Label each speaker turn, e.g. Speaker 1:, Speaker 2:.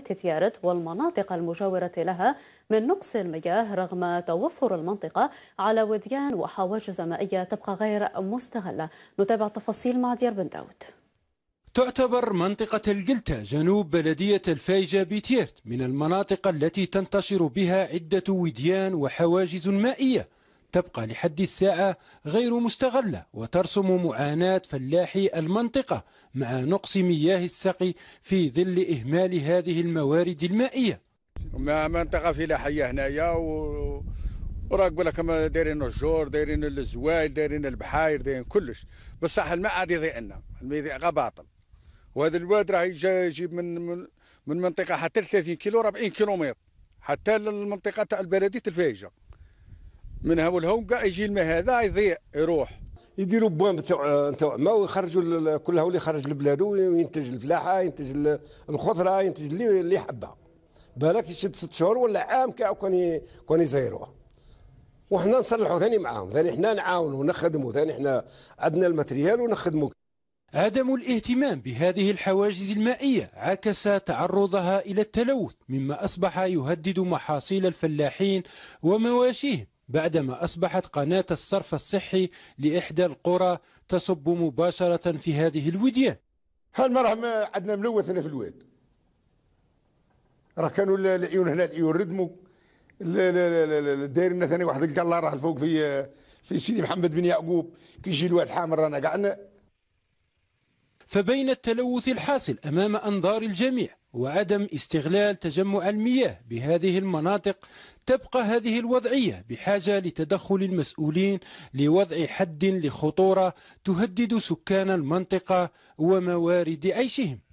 Speaker 1: تتيارت والمناطق المجاورة لها من نقص المياه رغم توفر المنطقة على وديان وحواجز مائية تبقى غير مستغلة نتابع التفاصيل مع ديار بن داود تعتبر منطقة الجلتة جنوب بلدية الفايجة بتيرت من المناطق التي تنتشر بها عدة وديان وحواجز مائية تبقى لحد الساعة غير مستغلة وترسم معاناة فلاحي المنطقة مع نقص مياه السقي في ظل إهمال هذه الموارد المائية
Speaker 2: ما منطقة فلاحية هنايا و... وراك بالك دايرين الجور دايرين الزوايل دايرين البحاير دايرين كلش بصح الماء عاد يضيع لنا الماء يضيع باطل وهذا الواد راه يجيب من من من منطقه حتى 30 كيلو 40 كيلومتر حتى للمنطقه تاع البلديه الفايجه من هو الهوم كاع يجي الماء هذا يضيع يروح يديروا بوان تاع تاع ما
Speaker 3: ويخرجوا كل هو اللي خرج لبلادو وينتج الفلاحه ينتج الخضره ينتج اللي اللي حبها بالك يشد ست شهور ولا عام كاع كون كون يزيروه وحنا نصلحوا ثاني معاهم ثاني حنا نعاونوا ونخدموا ثاني حنا عندنا الماتريال ونخدموا
Speaker 1: عدم الاهتمام بهذه الحواجز المائية عكس تعرضها إلى التلوث مما أصبح يهدد محاصيل الفلاحين ومواشيهم بعدما أصبحت قناة الصرف الصحي لإحدى القرى تصب مباشرة في هذه الوديان هالمرة عندنا ملوث هنا في الواد
Speaker 4: راه كانوا العيون هنا العيون ردموا لنا ثاني واحد الله راه الفوق في في سيدي محمد بن يعقوب كيجي الواد حامر رانا كاع
Speaker 1: فبين التلوث الحاصل أمام أنظار الجميع وعدم استغلال تجمع المياه بهذه المناطق تبقى هذه الوضعية بحاجة لتدخل المسؤولين لوضع حد لخطورة تهدد سكان المنطقة وموارد عيشهم